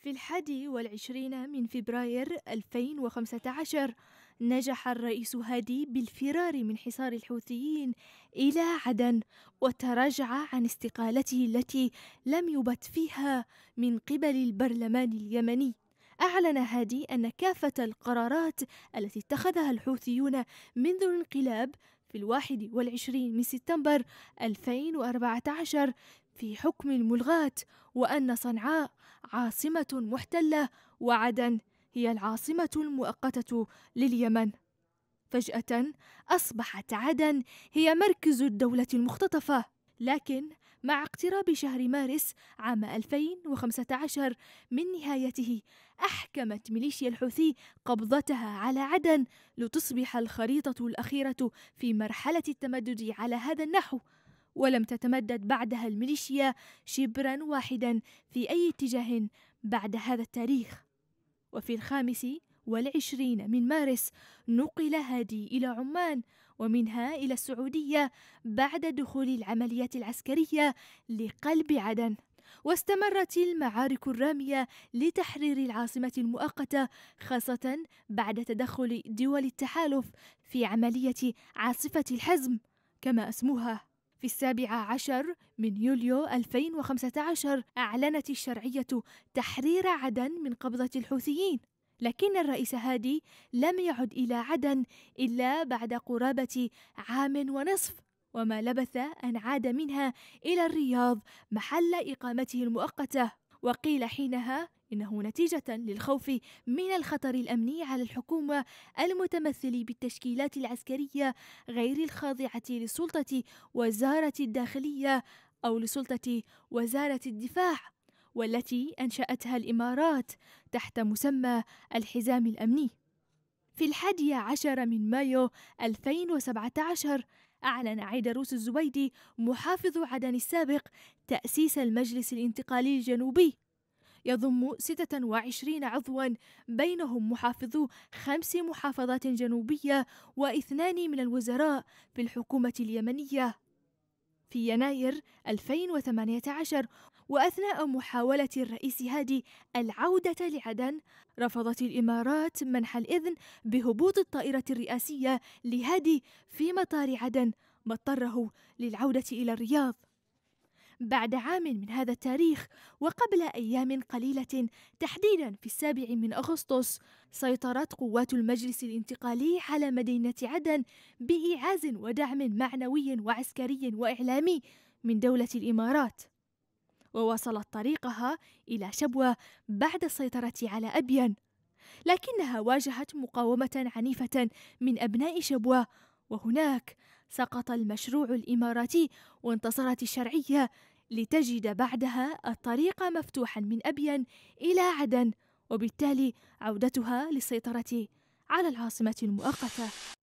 في الحادي والعشرين من فبراير 2015 نجح الرئيس هادي بالفرار من حصار الحوثيين إلى عدن وتراجع عن استقالته التي لم يبت فيها من قبل البرلمان اليمني أعلن هادي أن كافة القرارات التي اتخذها الحوثيون منذ الانقلاب في الواحد والعشرين من سبتمبر 2014 في حكم الملغاة وأن صنعاء عاصمة محتلة وعدن هي العاصمة المؤقتة لليمن. فجأة أصبحت عدن هي مركز الدولة المختطفة، لكن مع اقتراب شهر مارس عام 2015 من نهايته أحكمت ميليشيا الحوثي قبضتها على عدن لتصبح الخريطة الأخيرة في مرحلة التمدد على هذا النحو ولم تتمدد بعدها الميليشيا شبرا واحدا في أي اتجاه بعد هذا التاريخ وفي الخامس والعشرين من مارس نقل هادي إلى عمان ومنها إلى السعودية بعد دخول العمليات العسكرية لقلب عدن واستمرت المعارك الرامية لتحرير العاصمة المؤقتة خاصة بعد تدخل دول التحالف في عملية عاصفة الحزم كما اسموها في السابع عشر من يوليو 2015 أعلنت الشرعية تحرير عدن من قبضة الحوثيين لكن الرئيس هادي لم يعد إلى عدن إلا بعد قرابة عام ونصف وما لبث أن عاد منها إلى الرياض محل إقامته المؤقتة وقيل حينها إنه نتيجة للخوف من الخطر الأمني على الحكومة المتمثل بالتشكيلات العسكرية غير الخاضعة لسلطة وزارة الداخلية أو لسلطة وزارة الدفاع والتي أنشأتها الإمارات تحت مسمى الحزام الأمني. في الحادي عشر من مايو 2017 أعلن عيدروس الزبيدي محافظ عدن السابق تأسيس المجلس الانتقالي الجنوبي يضم 26 عضوا بينهم محافظو خمس محافظات جنوبية واثنان من الوزراء في الحكومة اليمنية في يناير 2018 وأثناء محاولة الرئيس هادي العودة لعدن رفضت الإمارات منح الإذن بهبوط الطائرة الرئاسية لهادي في مطار عدن ما اضطره للعودة إلى الرياض بعد عام من هذا التاريخ وقبل أيام قليلة تحديدا في السابع من أغسطس سيطرت قوات المجلس الانتقالي على مدينة عدن بإيعاز ودعم معنوي وعسكري وإعلامي من دولة الإمارات ووصلت طريقها إلى شبوة بعد السيطرة على أبين لكنها واجهت مقاومة عنيفة من أبناء شبوة وهناك سقط المشروع الاماراتي وانتصرت الشرعيه لتجد بعدها الطريق مفتوحا من ابين الى عدن وبالتالي عودتها للسيطره على العاصمه المؤقته